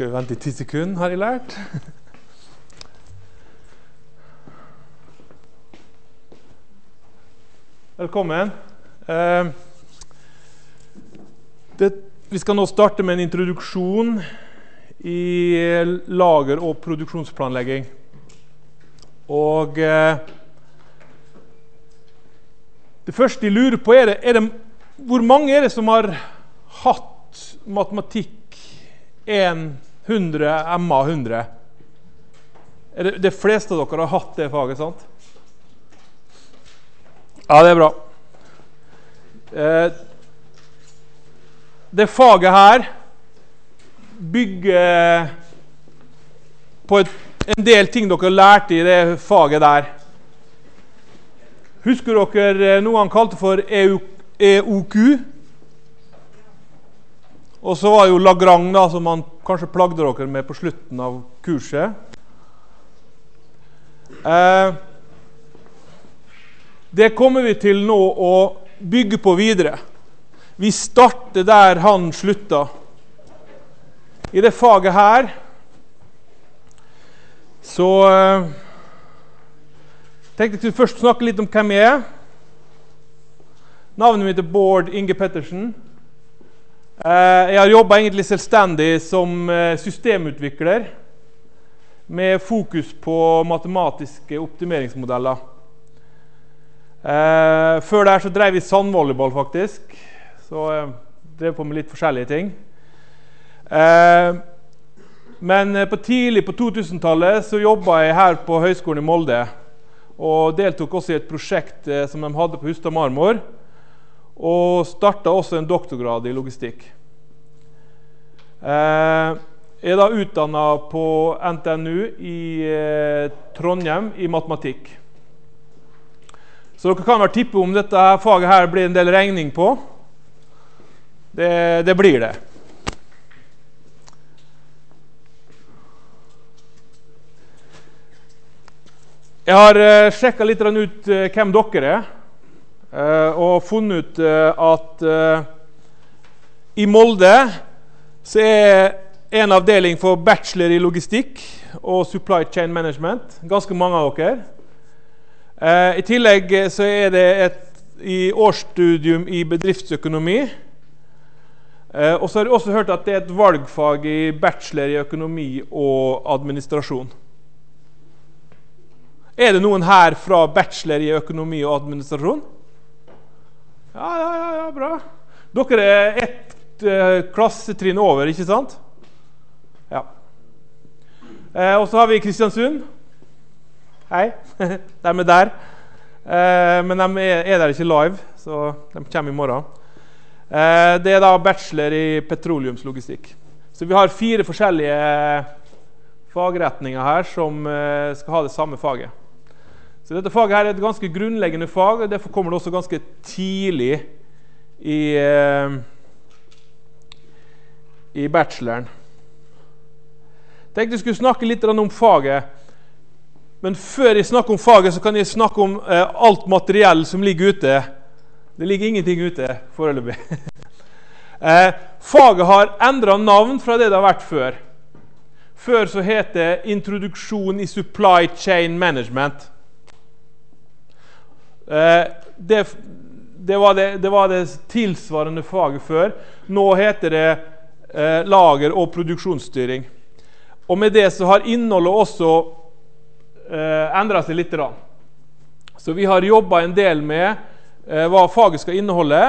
skal vi vente i ti sekunder, har jeg lært. Velkommen. Eh, det, vi skal nå starte med en introduksjon i lager- og produksjonsplanlegging. Og eh, Det første jeg lurer på, er, det, er det, hvor mange er det som har hatt matematikk 1 100 MA 100. Det, de fleste av dere har hatt det faget, sant? Ja, det er bra. Eh, det faget her bygger på et, en del ting dere lærte i det faget der. Husker dere eh, noe han kalte for EOQ? Og så var jo Lagrang, da, som han kanskje plagde dere med på slutten av kurset. Eh, det kommer vi til nå å bygge på videre. Vi starter der han slutta. I det faget her så eh, tenkte jeg først å snakke litt om hvem jeg er. Navnet mitt er Bård Inge Pettersen. Eh, jeg har jobba egentlig selvstendig som eh, systemutvikler med fokus på matematiske optimeringsmodeller. Eh, før der så drev vi sandvolleyball, faktisk. Så jeg drev på med litt forskjellige ting. Men på tidlig på 2000-tallet så jobba jeg her på Høgskolen i Molde. Og deltok også i et prosjekt som de hadde på Hustad Marmor og starta også en doktorgrad i logistikk. Jeg eh, er da utdanna på NTNU i eh, Trondheim i matematikk. Så dere kan vel tippe om dette faget her blir en del regning på. Det, det blir det. Jeg har eh, sjekka litt ut hvem dere er. Eh, og funnet ut eh, at eh, i Molde så er en avdeling for bachelor i logistikk og supply chain management. Ganske mange av dere. I tillegg så er det et i årsstudium i bedriftsøkonomi. Og så har jeg også hørt at det er et valgfag i bachelor i økonomi og administrasjon. Er det noen her fra bachelor i økonomi og administrasjon? Ja, ja, ja, ja bra. Dere er ett eh, klassetrinn over, ikke sant? Ja. Eh, og så har vi Kristiansund. Hei. de er der. Eh, men de er, der ikke live, så de kommer i morgen. Eh, det er da bachelor i petroleumslogistikk. Så vi har fire forskjellige fagretninger her som eh, skal ha det samme faget. Så dette faget her er et ganske grunnleggende fag, og derfor kommer det også ganske tidlig i, eh, i bacheloren. Tenkte jeg skulle snakke litt om faget. Men før jeg snakker om faget, så kan jeg snakke om eh, alt materiell som ligger ute. Det ligger ingenting ute foreløpig. Eh, faget har endra navn fra det det har vært før. Før så het det 'Introduksjon i supply chain management'. Eh, det, det, var det, det, var det, tilsvarende faget før. Nå heter det eh, lager- og produksjonsstyring. Og med det så har innholdet også eh, endra seg litt. Så vi har jobba en del med eh, hva faget skal inneholde.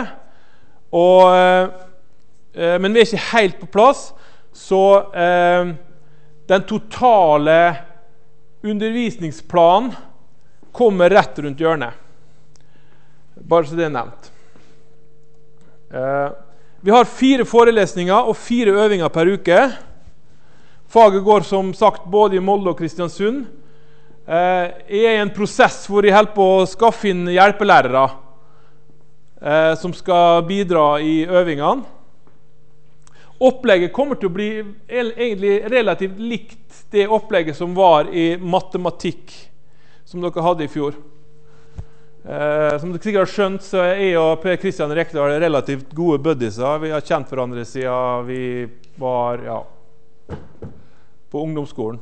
Og, men vi er ikke helt på plass. Så eh, den totale undervisningsplanen kommer rett rundt hjørnet. Bare så det er nevnt. Eh, vi har fire forelesninger og fire øvinger per uke. Faget går som sagt både i Molde og Kristiansund. Jeg eh, er i en prosess hvor jeg holder på å skaffe inn hjelpelærere eh, som skal bidra i øvingene. Opplegget kommer til å bli egentlig relativt likt det opplegget som var i matematikk, som dere hadde i fjor. Eh, som dere sikkert har skjønt, så er jeg og Per Kristian Rekdal relativt gode buddiser. Vi har kjent hverandre siden vi var ja, på ungdomsskolen.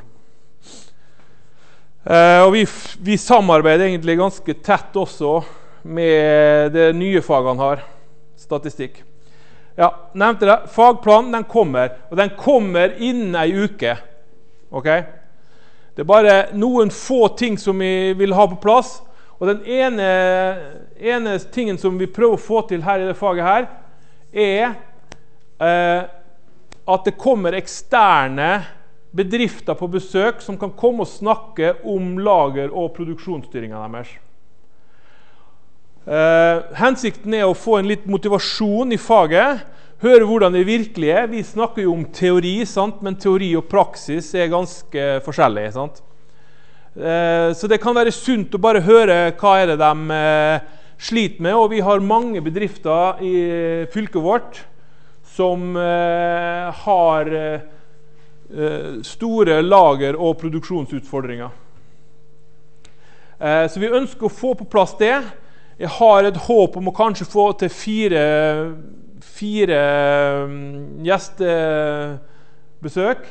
Eh, og vi, vi, samarbeider egentlig ganske tett også med det nye faget han har, statistikk. Ja, nevnte det. Fagplanen den kommer, og den kommer innen ei uke. ok? Det er bare noen få ting som vi vil ha på plass. Og den ene, ene, tingen som vi prøver å få til her i det faget her, er eh, at det kommer eksterne bedrifter på besøk som kan komme og snakke om lager- og produksjonsstyringa deres. Eh, hensikten er å få en litt motivasjon i faget. Høre hvordan det virkelig er. Vi snakker jo om teori, sant? men teori og praksis er ganske forskjellig. Sant? Eh, så det kan være sunt å bare høre hva er det de eh, sliter med. Og vi har mange bedrifter i eh, fylket vårt som har store lager- og produksjonsutfordringer. Så vi ønsker å få på plass det. Jeg har et håp om å kanskje få til fire, fire mm, gjestebesøk.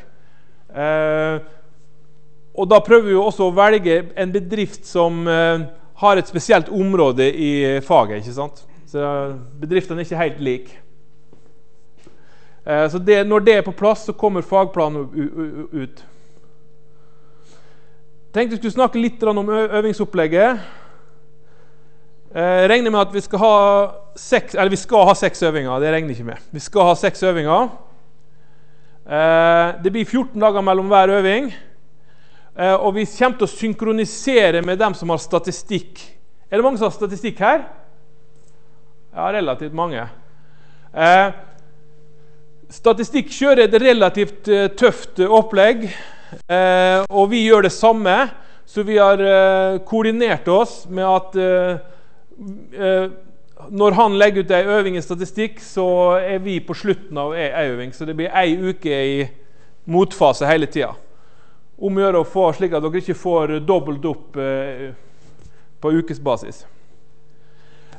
Og da prøver vi også å velge en bedrift som eh, har et spesielt område i eh, faget. ikke sant? Så eh, bedriftene er ikke helt like. Så det, når det er på plass, så kommer fagplanen ut. Tenkte vi skulle snakke litt om øvingsopplegget. Jeg regner med at vi skal ha seks, eller vi skal ha seks øvinger. Det regner jeg ikke med. Vi skal ha seks øvinger. Det blir 14 dager mellom hver øving. Eh, og vi kommer til å synkronisere med dem som har statistikk. Er det mange som har statistikk her? Ja, relativt mange. Eh, statistikk kjører et relativt eh, tøft opplegg, og vi gjør det samme. Så vi har koordinert oss med at når han legger ut ei øving i statistikk, så er vi på slutten av ei øving. Så det blir ei uke i motfase hele tida om å gjøre å få slik at dere ikke får dobbelt opp eh, på ukesbasis.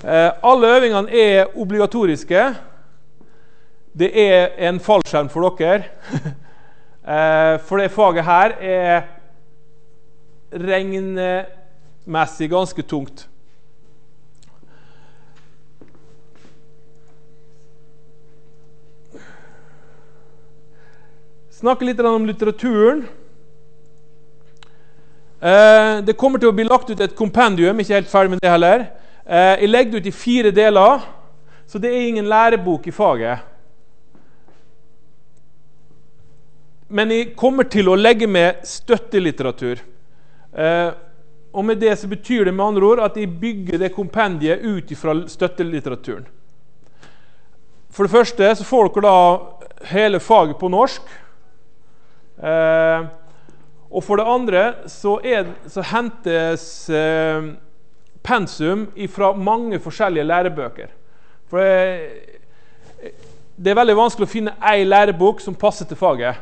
Eh, alle øvingene er obligatoriske. Det er en fallskjerm for dere. Eh, for det faget her er regnmessig ganske tungt. Snakke litt om litteraturen. Eh, det kommer til å bli lagt ut et kompendium. ikke helt ferdig med det heller. Eh, jeg legger det ut i fire deler, så det er ingen lærebok i faget. Men jeg kommer til å legge med støttelitteratur. Eh, og med det så betyr det med andre ord at jeg bygger det kompendiet ut fra støttelitteraturen. For det første så får dere da hele faget på norsk. Eh, og for det andre så, er, så hentes eh, pensum fra mange forskjellige lærebøker. For eh, det er veldig vanskelig å finne ei lærebok som passer til faget.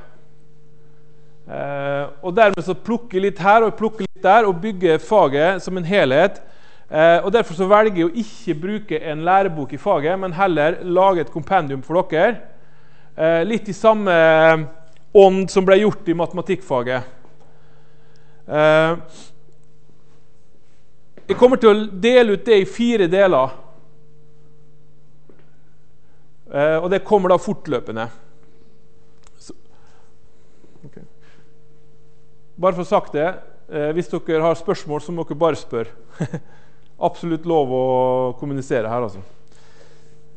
Eh, og dermed så plukker jeg litt her og plukker litt der og bygger faget som en helhet. Eh, og Derfor så velger jeg å ikke bruke en lærebok i faget, men heller lage et kompendium for dere. Eh, litt i samme ånd som ble gjort i matematikkfaget. Eh, jeg kommer til å dele ut det i fire deler. Eh, og det kommer da fortløpende. Bare for å sagt det eh, Hvis dere har spørsmål, så må dere bare spørre. Absolutt lov å kommunisere her, altså.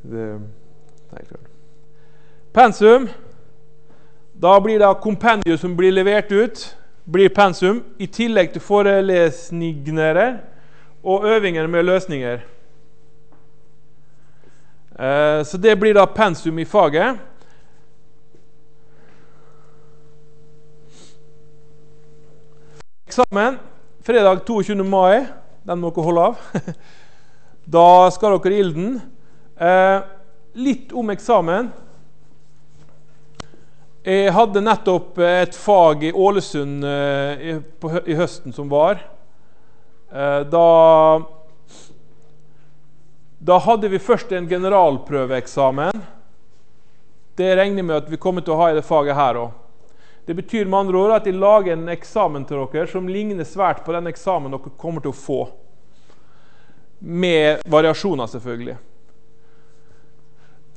Det, det er klart. Pensum. Da blir det kompendium som blir levert ut blir pensum, i tillegg til forelesninger og øvinger med løsninger. Eh, så det blir da pensum i faget. Eksamen fredag 22. mai. Den må dere holde av. Da skal dere i ilden. Eh, litt om eksamen. Jeg hadde nettopp eh, et fag i Ålesund eh, i høsten som var. Eh, da, da hadde vi først en generalprøveeksamen. Det regner jeg med at vi kommer til å ha i det faget her òg. Det betyr med andre ord at jeg lager en eksamen til dere som ligner svært på den eksamen dere kommer til å få. Med variasjoner, selvfølgelig.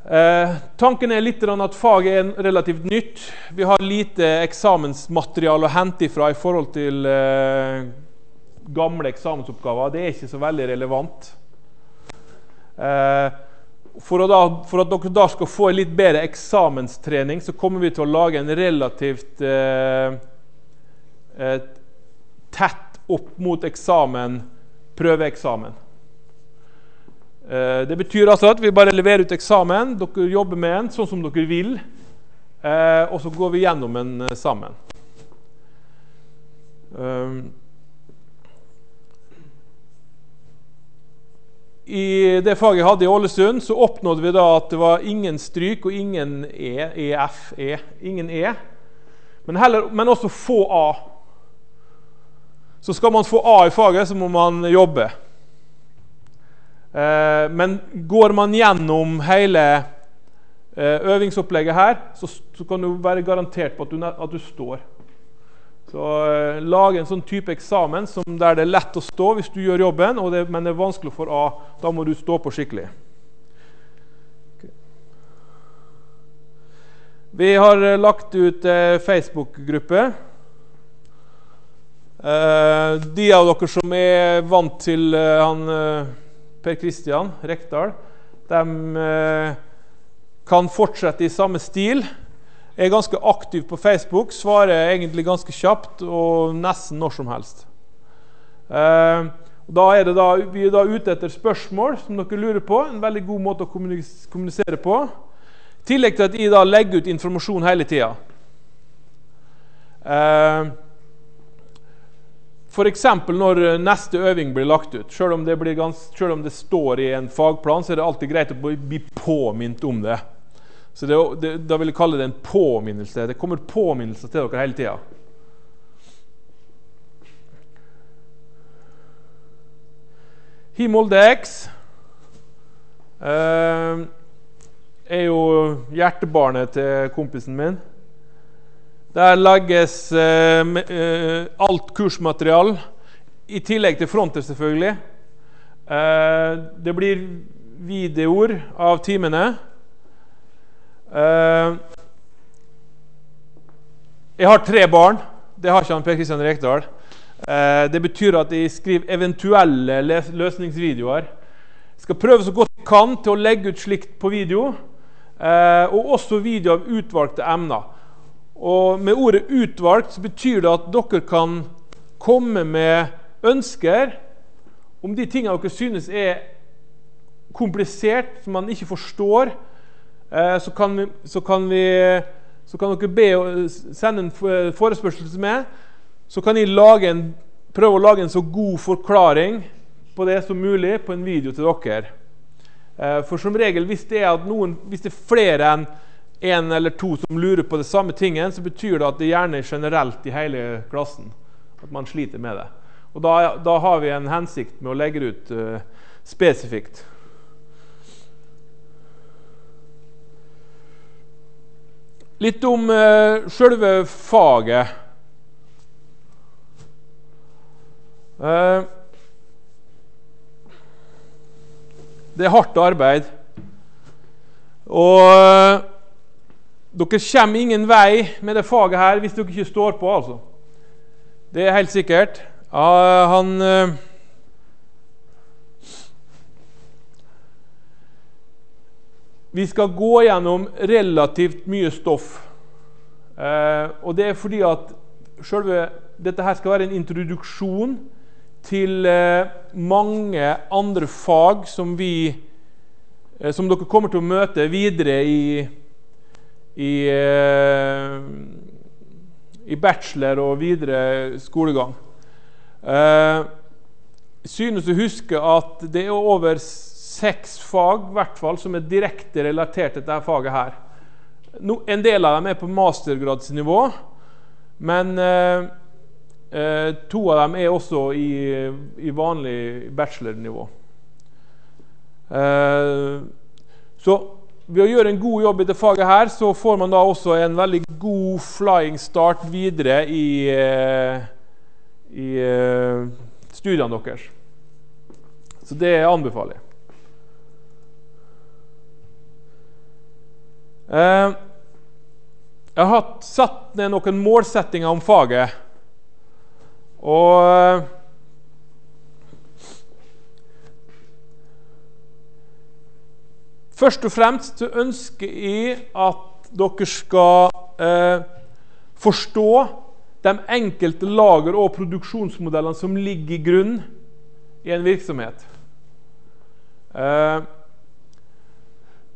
Eh, tanken er litt at faget er relativt nytt. Vi har lite eksamensmateriale å hente ifra i forhold til eh, gamle eksamensoppgaver. Det er ikke så veldig relevant. Eh, for, da, for, at dere da skal få en litt bedre eksamenstrening, så kommer vi til å lage en relativt eh, tett opp mot eksamen, prøveeksamen. Eh, det betyr altså at vi bare leverer ut eksamen, dere jobber med den sånn som dere vil, eh, og så går vi gjennom den eh, sammen. Ehm. I det faget jeg hadde i Ålesund, så oppnådde vi da at det var ingen stryk og ingen E, e f E. Ingen E. Men, heller, men også få A. Så skal man få A i faget, så må man jobbe. Eh, men går man gjennom hele eh, øvingsopplegget her, så, kan du være garantert på at du, står. Så eh, Lag en sånn type eksamen der det er lett å stå hvis du gjør jobben, det, men det er vanskelig for A. Da må du stå på skikkelig. Vi har lagt ut Facebook-gruppe. De av dere som er vant til han Per Kristian Rekdal, de eh, kan fortsette i samme stil. er ganske aktiv på Facebook, svarer egentlig ganske kjapt og nesten når som helst. Eh, da er det da, vi er da ute etter spørsmål som dere lurer på. En veldig god måte å kommunisere på. I tillegg til at jeg da legger ut informasjon hele tida. Eh, F.eks. når eh, neste øving blir lagt ut. Selv om, selv om, det står i en fagplan, så er det alltid greit å bli påminnet om det. Så det, det, Da vil jeg kalle det en påminnelse. Det kommer påminnelser til dere hele tida. Himolde X eh, er jo hjertebarnet til kompisen min. Der legges eh, eh alt kursmateriale, i tillegg til frontet, selvfølgelig. Eh, det blir videoer av timene. Eh, jeg har tre barn. Det har ikke han Per Kristian Rekdal. Eh, det betyr at jeg skriver eventuelle løsningsvideoer. Jeg Skal prøve så godt jeg kan til å legge ut slikt på video. Eh, og også video av utvalgte emner. Og med ordet 'utvalgt' så betyr det at dere kan komme med ønsker om de tingene dere synes er komplisert, som man ikke forstår. Eh, så kan, vi, så kan, vi, så kan dere be, sende en forespørsel til meg. Så kan jeg en, prøve å lage en så god forklaring på det som mulig på en video til dere. Eh, for som regel, hvis det er, noen, hvis det er flere enn én eller to som lurer på det samme tingen, så betyr det at det gjerne er generelt i hele klassen. At man sliter med det. Og da, da har vi en hensikt med å legge det ut uh, spesifikt. Litt om uh, eh, sjølve faget. Uh, det er hardt arbeid. Og dere kommer ingen vei med det faget her hvis dere ikke står på, altså. Det er helt sikkert. Ja, han eh, Vi skal gå gjennom relativt mye stoff. Eh, og det er fordi at selve, dette her skal være en introduksjon til eh, mange andre fag som vi eh, Som dere kommer til å møte videre i i, eh, i bachelor og videre skolegang. Eh, synes å huske at det er over seks fag hvert fall, som er direkte relatert til dette faget. her. No, en del av dem er på mastergradsnivå, men eh, eh, to av dem er også i, i vanlig bachelornivå. Eh, så ved å gjøre en god jobb i det faget her, så får man da også en veldig god flying start videre i, eh, i eh, studiene deres. Så det anbefaler jeg. Eh, jeg har satt ned noen målsettinger om faget. Og Først og fremst så ønsker jeg at dere skal eh, forstå de enkelte lager og produksjonsmodellene som ligger i grunn i en virksomhet. Eh,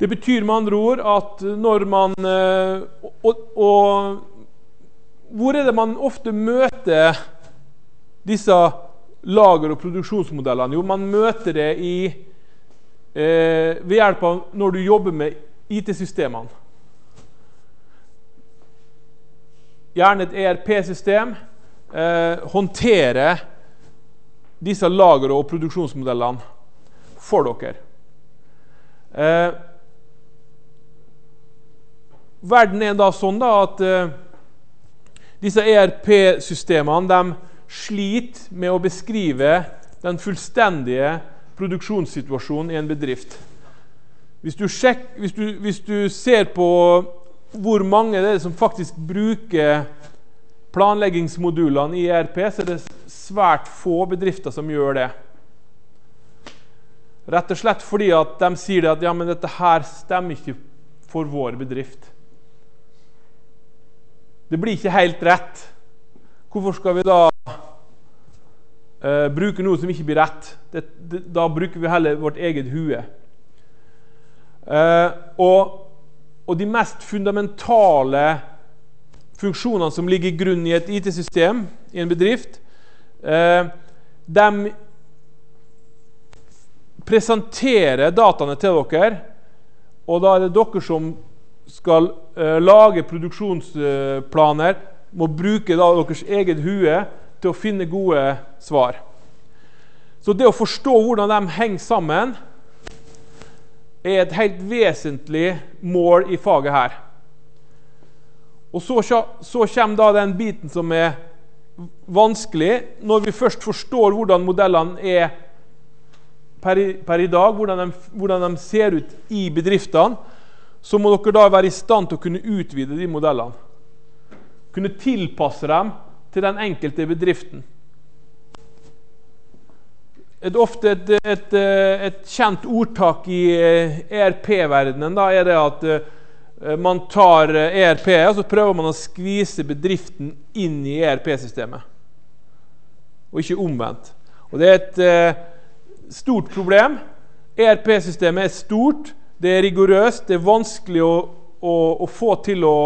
det betyr med andre ord at når man eh, og, og, hvor er det man ofte møter disse lager- og produksjonsmodellene? Jo, man møter det i eh, ved hjelp av når du jobber med IT-systemene. Gjerne et ERP-system eh, håndterer disse lagre og produksjonsmodellene for dere. Eh, verden er da sånn da at eh, disse ERP-systemene sliter med å beskrive den fullstendige produksjonssituasjonen i en bedrift. Hvis du, sjek, hvis du, hvis du ser på hvor mange det er som faktisk bruker planleggingsmodulene i ERP, så er det svært få bedrifter som gjør det. Rett og slett fordi at de sier at ja, men dette her stemmer ikke for vår bedrift. Det blir ikke helt rett. Hvorfor skal vi da eh, bruker noe som ikke blir rett. Det, det, da bruker vi heller vårt eget hue. Eh, og, og, de mest fundamentale funksjonene som ligger i grunnen i et IT-system, i en bedrift, eh, de presenterer dataene til dere, og da er det dere som skal eh, lage produksjonsplaner, må bruke da deres eget hue til å finne gode svar. Så det å forstå hvordan de henger sammen, er et helt vesentlig mål i faget her. Og så, så kommer da den biten som er vanskelig, når vi først forstår hvordan modellene er per i, per i dag, hvordan de, hvordan de, ser ut i bedriftene, så må dere da være i stand til å kunne utvide de modellene. Kunne tilpasse dem til den enkelte bedriften. Et, ofte et, et, et, kjent ordtak i ERP-verdenen eh, e er det at eh, man tar ERP eh, e og så prøver man å skvise bedriften inn i ERP-systemet, og ikke omvendt. Og Det er et stort problem. ERP-systemet er stort, det er rigorøst, det er vanskelig å, å, å få til å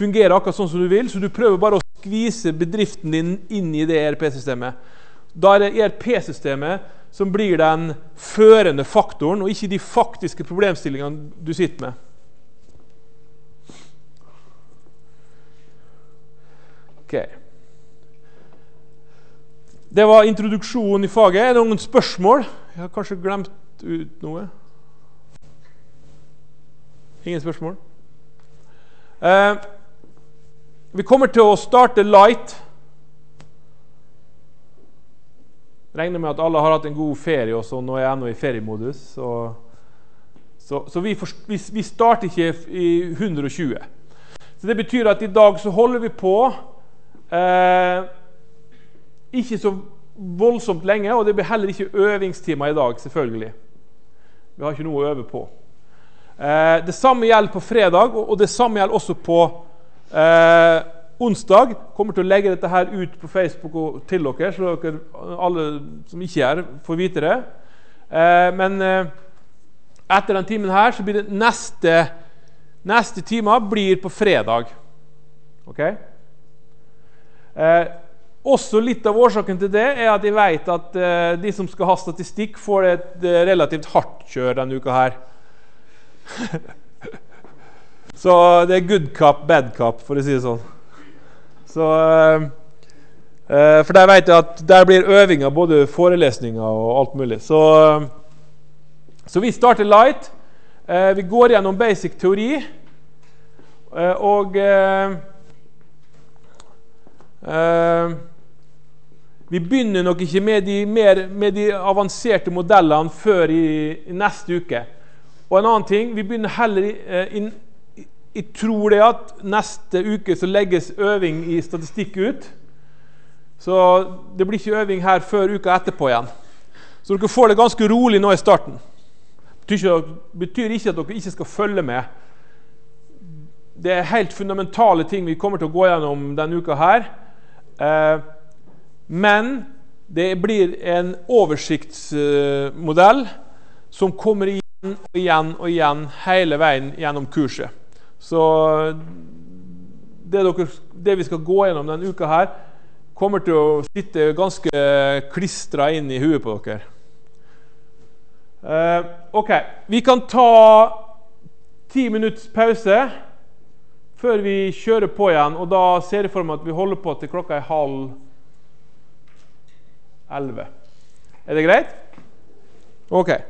fungere akkurat sånn som du vil, så du prøver bare å skvise bedriften din inn i det ERP-systemet. Da er det ERP-systemet som blir den førende faktoren, og ikke de faktiske problemstillingene du sitter med. Okay. Det var introduksjonen i faget. Er det noen spørsmål? Jeg har kanskje glemt ut noe. Ingen spørsmål? Eh, vi kommer til å starte light. Regner med at alle har hatt en god ferie, også, og nå er jeg ennå i feriemodus. Så, så, så vi, for, vi, vi, starter ikke i 120. Så Det betyr at i dag så holder vi på eh, ikke så voldsomt lenge, og det blir heller ikke øvingstimer i dag, selvfølgelig. Vi har ikke noe å øve på. Eh, det samme gjelder på fredag, og, og det samme gjelder også på Eh, onsdag kommer til å legge dette her ut på Facebook til dere, så dere, alle som ikke er får vite det. Eh, men eh, etter denne timen her så blir det neste neste time blir på fredag. Ok? Eh, også litt av årsaken til det er at jeg vet at eh, de som skal ha statistikk, får et eh, relativt hardt kjør denne uka her. Så det er good cop, bad cop, for å si det sånn. Så, eh, eh, for der vet jeg at der blir øvinger, både forelesninger og alt mulig. Så, så vi starter light. Eh, vi går gjennom basic teori. og Vi begynner nok ikke med de, mer, med de avanserte modellene før i, i, neste uke. Og en annen ting, vi begynner heller i, i jeg tror det at neste uke så legges øving i statistikk ut. Så det blir ikke øving her før uka etterpå igjen. Så dere får det ganske rolig nå i starten. Det betyr, betyr ikke at dere ikke skal følge med. Det er helt fundamentale ting vi kommer til å gå gjennom denne uka her. Eh, men det blir en oversiktsmodell som kommer igjen og igjen og igjen hele veien gjennom kurset. Så det, dere, det, vi skal gå gjennom denne uka her, kommer til å sitte ganske klistra inn i huet på dere. Uh, OK. Vi kan ta ti minutts pause før vi kjører på igjen. Og da ser jeg for meg at vi holder på til klokka er halv elleve. Er det greit? OK.